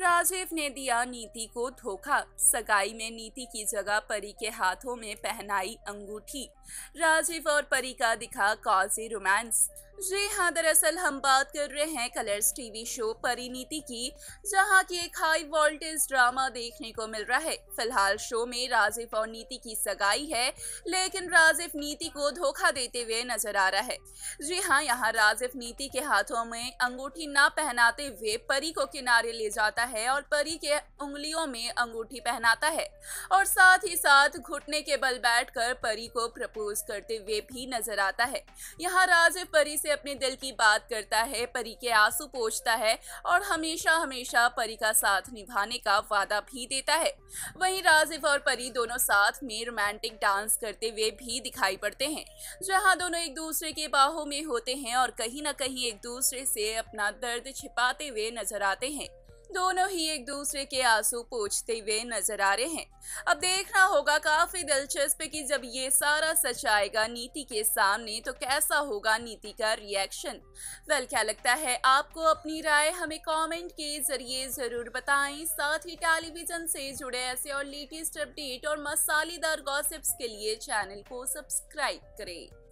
राजीव ने दिया नीति को धोखा सगाई में नीति की जगह परी के हाथों में पहनाई अंगूठी राजीव और परी का दिखा कॉजी रोमांस जी हाँ दरअसल हम बात कर रहे हैं कलर्स टीवी शो परिणीति की जहाँ की एक हाई वोल्टेज ड्रामा देखने को मिल रहा है फिलहाल शो में राजीव और नीति की सगाई है लेकिन राजीव नीति को धोखा देते हुए नजर आ रहा है जी हाँ यहाँ राजीव नीति के हाथों में अंगूठी ना पहनाते हुए परी को किनारे ले जाता है और परी के उंगलियों में अंगूठी पहनाता है और साथ ही साथ घुटने के बल बैठ कर परी को प्रपोज करते हुए भी नजर आता है यहाँ राजीव परी से अपने दिल की बात करता है परी के आंसू पोछता है और हमेशा हमेशा परी का साथ निभाने का वादा भी देता है वहीं राजीव और परी दोनों साथ में रोमांटिक डांस करते हुए भी दिखाई पड़ते हैं जहां दोनों एक दूसरे के बाहों में होते हैं और कहीं ना कहीं एक दूसरे से अपना दर्द छिपाते हुए नजर आते हैं दोनों ही एक दूसरे के आंसू पोछते हुए नजर आ रहे हैं अब देखना होगा काफी दिलचस्प कि जब ये सारा सच आएगा नीति के सामने तो कैसा होगा नीति का रिएक्शन वेल क्या लगता है आपको अपनी राय हमें कमेंट के जरिए जरूर बताएं साथ ही टेलीविजन से जुड़े ऐसे और लेटेस्ट अपडेट और मसालेदार गॉसिप्स के लिए चैनल को सब्सक्राइब करें